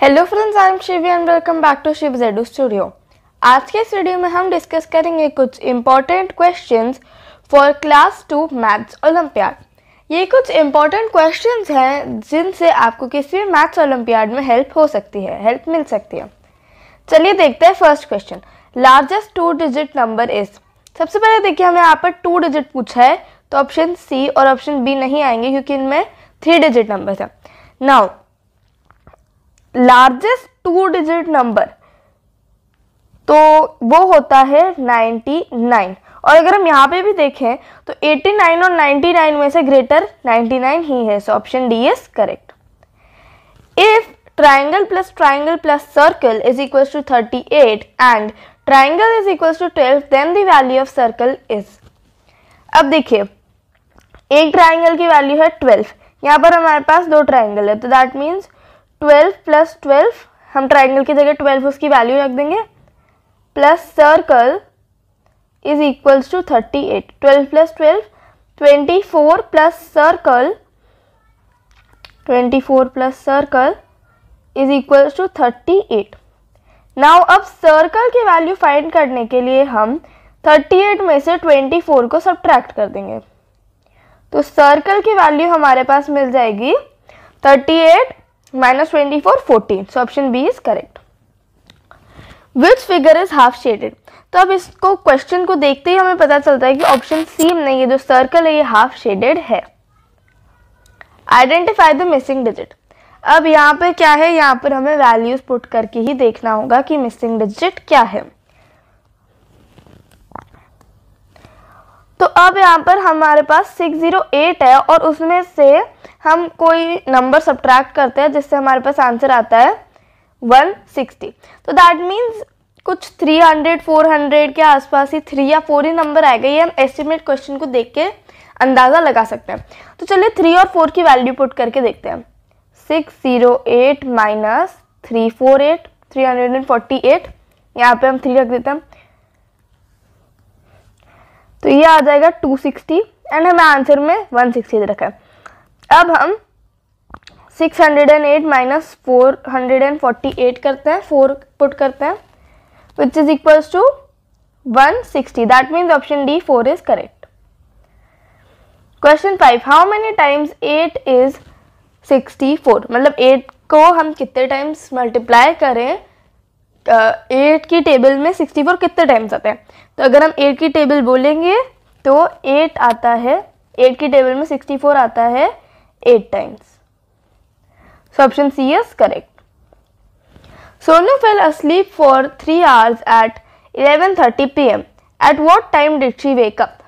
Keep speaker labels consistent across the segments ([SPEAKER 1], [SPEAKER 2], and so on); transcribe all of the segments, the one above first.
[SPEAKER 1] Hello friends I am Shivi and welcome back to Shiv Z studio आज के इस video में हम डिस्कस करेंगे कुछ important questions for class two maths olympiad ये कुछ इम्पॉर्टेंट क्वेश्चंस हैं जिनसे आपको किसी भी मैथ्स ओलंपियाड में हेल्प हो सकती है हेल्प मिल सकती है चलिए देखते हैं first question largest two digit number is सबसे पहले देखिए हमें यहाँ पर टू डिजिट पूछा है तो ऑप्शन सी और ऑप्शन बी नहीं आएंगे क्योंकि इनमें थ्री डिजिट नंबर है now largest two digit number तो वो होता है 99 और अगर हम यहाँ पे भी देखें तो 89 और 99 में से ग्रेटर 99 ही है so option D is correct if triangle plus triangle plus circle is equal to 38 and triangle is equal to 12 then the value of circle is अब देखिए एक ट्राइंगल की वैल्यू है 12 यहाँ पर हमारे पास दो ट्राइंगल है तो that means twelve plus twelve हम ट्राइंगल की जगह ट्वेल्व उसकी वैल्यू रख देंगे plus circle is equals to thirty eight twelve plus twelve twenty four plus circle twenty four plus circle is equals to thirty eight now अब circle की value find करने के लिए हम थर्टी एट में से ट्वेंटी फोर को subtract कर देंगे तो सर्कल की वैल्यू हमारे पास मिल जाएगी thirty eight minus 24 14 so option b is correct which figure is half shaded तो अब इसको क्वेश्चन को देखते ही हमें पता चलता है कि ऑप्शन सी में ये जो सर्कल है ये हाफ शेडेड है आइडेंटिफाई द मिसिंग डिजिट अब यहाँ पर क्या है यहाँ पर हमें वैल्यूज पुट करके ही देखना होगा कि मिसिंग डिजिट क्या है तो अब यहाँ पर हमारे पास सिक्स ज़ीरो एट है और उसमें से हम कोई नंबर सब्ट्रैक्ट करते हैं जिससे हमारे पास आंसर आता है वन सिक्सटी तो दैट मीन्स कुछ थ्री हंड्रेड फोर हंड्रेड के आसपास ही थ्री या फोर ही नंबर आएगा ये हम एस्टिमेट क्वेश्चन को देख के अंदाज़ा लगा सकते हैं तो चलिए थ्री और फोर की वैल्यू पुट करके देखते हैं six zero eight minus three four eight three hundred and forty eight यहाँ पर हम थ्री रख देते हैं तो ये आ जाएगा 260 एंड हमें आंसर में 160 रखा है अब हम 608 hundred and eight minus four hundred and forty eight करते हैं फोर पुट करते हैं which is equals to 160 that means option D four is correct question five how many times eight is 64 मतलब एट को हम कितने टाइम्स मल्टीप्लाई करें eight की टेबल में सिक्सटी फोर कितने टाइम्स आते हैं तो अगर हम एट की टेबल बोलेंगे तो एट आता है एट की टेबल में सिक्सटी फोर आता है eight times so option C is correct Sonu fell asleep for three hours at eleven thirty P M at what time did she wake up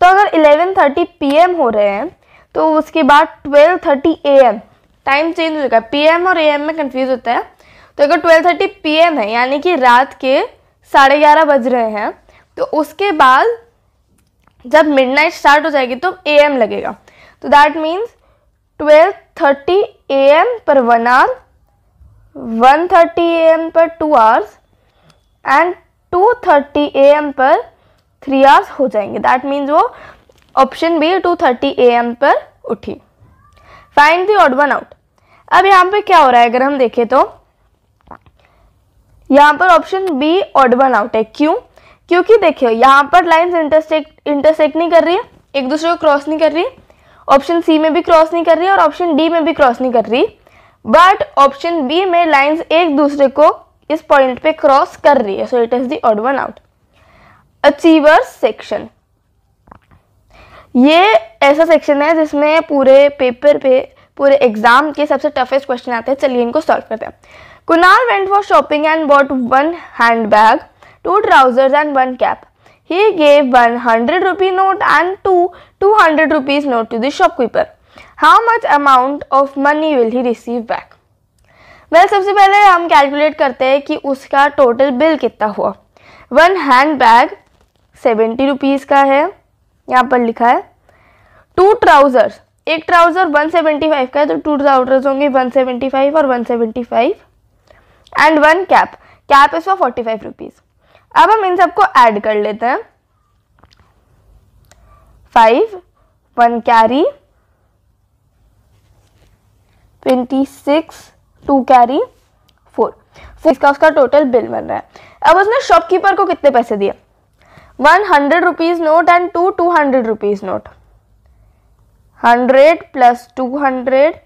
[SPEAKER 1] तो अगर इलेवन थर्टी पी एम हो रहे हैं तो उसके बाद twelve thirty A M time change हो चुका है पी एम और ए एम में कन्फ्यूज़ होता है तो अगर ट्वेल्व थर्टी पी है यानी कि रात के साढ़े ग्यारह बज रहे हैं तो उसके बाद जब मिडनाइट स्टार्ट हो जाएगी तो ए एम लगेगा तो that means twelve thirty A M पर one hour one thirty A M पर two hours and two thirty A M पर थ्री आवर्स हो जाएंगे दैट मीन्स वो option B two thirty A M पर उठी find the odd one out अब यहाँ पे क्या हो रहा है अगर हम देखें तो यहाँ पर option B odd one out है क्यों क्योंकि देखिए यहाँ पर लाइन इंटरसेक्ट इंटरसेक्ट नहीं कर रही है एक दूसरे को क्रॉस नहीं कर रही ऑप्शन सी में भी क्रॉस नहीं कर रही और ऑप्शन डी में भी क्रॉस नहीं कर रही बट ऑप्शन बी में लाइन्स एक दूसरे को इस पॉइंट पे क्रॉस कर रही है so it is the odd one out achievers section ये ऐसा सेक्शन है जिसमें पूरे पेपर पे पूरे एग्जाम के सबसे टफेस्ट क्वेश्चन आते हैं चलिए इनको सॉल्व करते हैं Kunal went for shopping and bought one handbag, two trousers and one cap. He gave one hundred rupee note and two two hundred rupees note to the shopkeeper. How much amount of money will he receive back? Well well, सबसे पहले हम calculate करते हैं कि उसका total bill कितना हुआ one handbag seventy rupees का है यहाँ पर लिखा है टू ट्राउज़र्स एक ट्राउज़र वन सेवेंटी फाइव का है तो टू ट्राउज़र्स होंगे वन सेवेंटी फाइव और one seventy five and one cap cap is for forty five rupees अब हम इन सबको ऐड कर लेते हैं five one carry twenty six two carry four फिर इसका उसका टोटल बिल बन रहा है अब उसने शॉपकीपर को कितने पैसे दिए one hundred rupees note and two two hundred rupees note hundred plus two hundred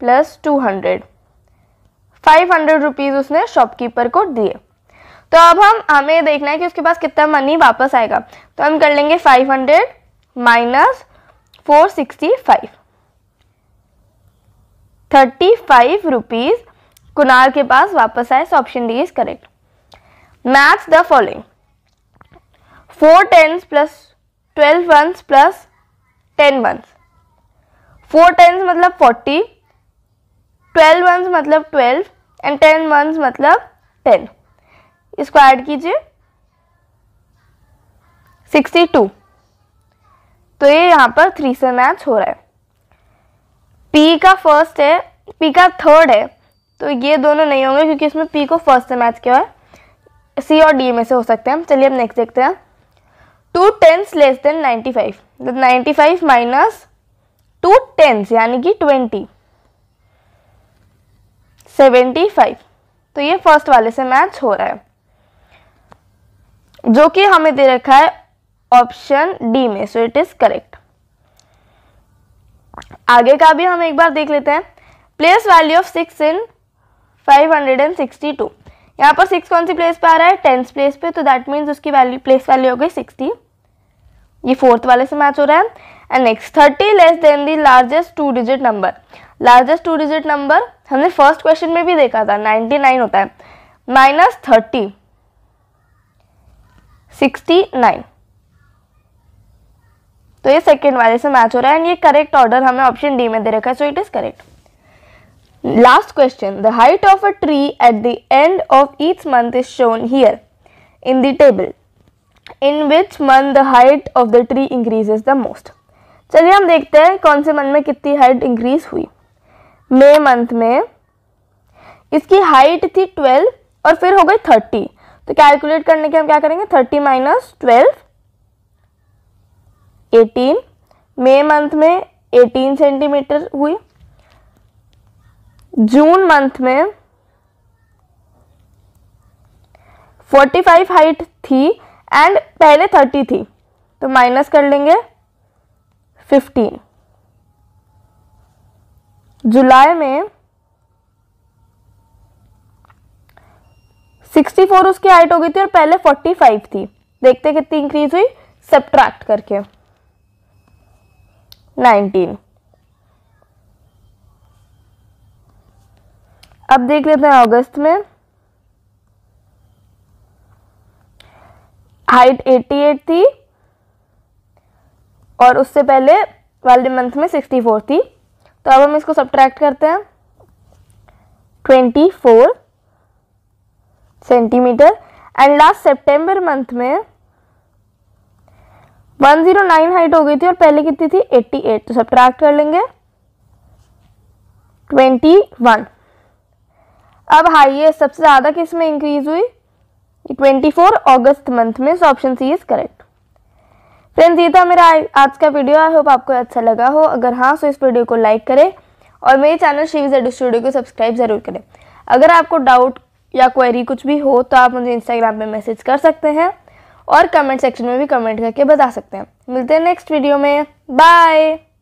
[SPEAKER 1] plus two hundred five hundred rupees उसने शॉपकीपर को दिए तो अब हम हमें देखना है कि उसके पास कितना मनी वापस आएगा तो हम कर लेंगे five hundred minus four sixty five thirty five rupees Kunal के पास वापस आए so option D is correct maths the following four tens plus twelve ones plus ten ones four tens मतलब फोर्टी ट्वेल्व वंस मतलब ट्वेल्व एंड टेन मंथ्स मतलब ten इसको add कीजिए sixty two तो ये यहाँ पर थ्री से मैच हो रहा है पी का फर्स्ट है पी का थर्ड है तो ये दोनों नहीं होंगे क्योंकि इसमें पी को फर्स्ट से मैच किया है सी और डी में से हो सकते हैं चलिए अब नेक्स्ट देखते हैं two tens less than ninety five ninety five minus two tens यानी कि ट्वेंटी सेवेंटी फाइव तो ये फर्स्ट वाले से मैच हो रहा है जो कि हमें दे रखा है ऑप्शन डी में सो इट इज करेक्ट आगे का भी हम एक बार देख लेते हैं place value of six in five hundred and sixty two यहाँ पर सिक्स कौन सी प्लेस पे आ रहा है टेंथ प्लेस पे तो दैट मीन्स उसकी वैल्यू प्लेस वैल्यू हो गई सिक्सटी ये फोर्थ वाले से मैच हो रहा है and next thirty less than the largest two digit number largest two digit number हमने फर्स्ट क्वेश्चन में भी देखा था 99 होता है माइनस थर्टी सिक्सटी नाइन तो ये सेकेंड वाले से मैच हो रहा है एंड ये करेक्ट ऑर्डर हमें ऑप्शन डी में दे रखा है so it is correct last question the height of a tree at the end of each month is shown here in the table in which month the height of the tree increases the most चलिए हम देखते हैं कौन से month में कितनी height increase हुई मे month में इसकी हाइट थी ट्वेल्व और फिर हो गई थर्टी तो कैलकुलेट करने के हम क्या करेंगे thirty minus twelve eighteen May month में एटीन सेंटीमीटर हुई जून मंथ में 45 हाइट थी एंड पहले 30 थी तो माइनस कर लेंगे 15 जुलाई में 64 उसकी हाइट हो गई थी और पहले 45 थी देखते कितनी इंक्रीज हुई सब्ट्रैक्ट करके 19 अब देख लेते हैं अगस्त में हाइट 88 थी और उससे पहले वाले मंथ में 64 थी तो अब हम इसको सब्ट्रैक्ट करते हैं twenty four centimetre and last सितंबर मंथ में 109 हाइट हो गई थी और पहले कितनी थी 88 तो सब्ट्रैक्ट कर लेंगे 21 अब हाइएस्ट सबसे ज़्यादा किस में इंक्रीज हुई 24 अगस्त मंथ में so option C is correct friends ये था मेरा आज का वीडियो आई होप आपको अच्छा लगा हो अगर हाँ तो इस वीडियो को लाइक करें और मेरे चैनल शिव जेड स्टूडियो को सब्सक्राइब ज़रूर करें अगर आपको डाउट या क्वेरी कुछ भी हो तो आप मुझे इंस्टाग्राम पे मैसेज कर सकते हैं और कमेंट सेक्शन में भी कमेंट करके बता सकते हैं मिलते हैं नेक्स्ट वीडियो में बाय